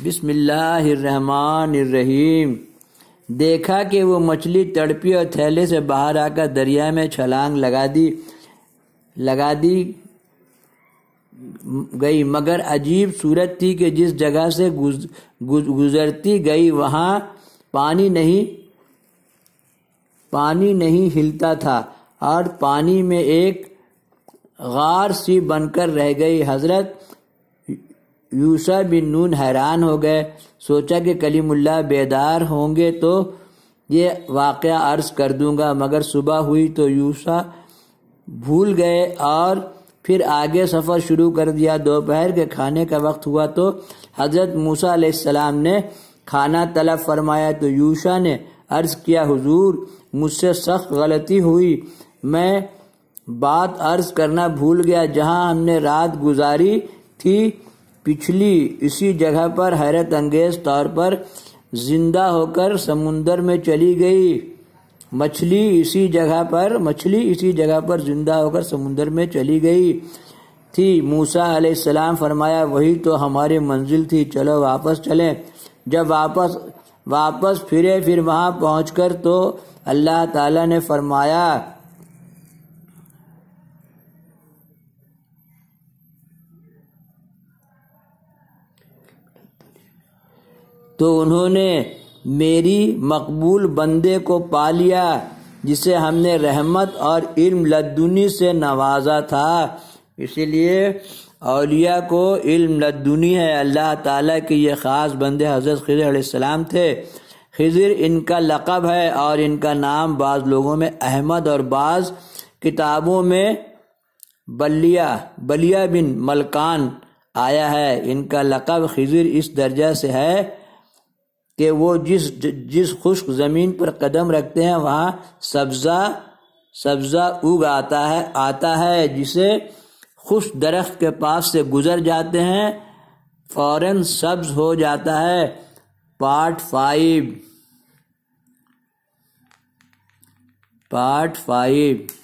बिस्मिल्लाहिर्रहमानिर्रहीम देखा कि वो मछली तड़पी और थैले से बाहर आकर दरिया में छलांग लगा दी लगा दी गई मगर अजीब सूरत थी कि जिस जगह से गुजरती गई वहाँ पानी नहीं पानी नहीं हिलता था और पानी में एक गार सी बनकर रह गई हजरत यूसा बिन नून हैरान हो गए सोचा कि कलीमुल्ला बेदार होंगे तो ये वाक़ अर्ज कर दूंगा मगर सुबह हुई तो यूसा भूल गए और फिर आगे सफ़र शुरू कर दिया दोपहर के खाने का वक्त हुआ तो हज़रत मूसा सलाम ने खाना तलब फरमाया तो यूशा ने अर्ज़ किया हुजूर मुझसे सख्त गलती हुई मैं बात अर्ज़ करना भूल गया जहां हमने रात गुजारी थी पिछली इसी जगह पर हैरत अंगेज तौर पर जिंदा होकर समुंदर में चली गई मछली इसी जगह पर मछली इसी जगह पर जिंदा होकर समुंदर में चली गई थी मूसा सलाम फरमाया वही तो हमारी मंजिल थी चलो वापस चलें जब वापस वापस फिरे फिर वहाँ पहुँच तो अल्लाह ताला ने फरमाया तो उन्होंने मेरी मकबूल बंदे को पा लिया जिसे हमने रहमत और इल्म लद्दुनी से नवाजा था इसीलिए अलिया को इल्म लद्दुनी है अल्लाह ताला के ये ख़ास बंदे हज़रत खिजर सलाम थे खिजर इनका लक़ब है और इनका नाम बाज़ लोगों में अहमद और बाज़ किताबों में बलिया बलिया बिन मलकान आया है इनका लक़ब खिजर इस दर्जा से है कि वो जिस जिस खुश्क ज़मीन पर कदम रखते हैं वहाँ सब्ज़ा सब्ज़ा उग आता है आता है जिसे खुश दरख्त के पास से गुजर जाते हैं फौरन सब्ज हो जाता है पार्ट फाइव पार्ट फाइव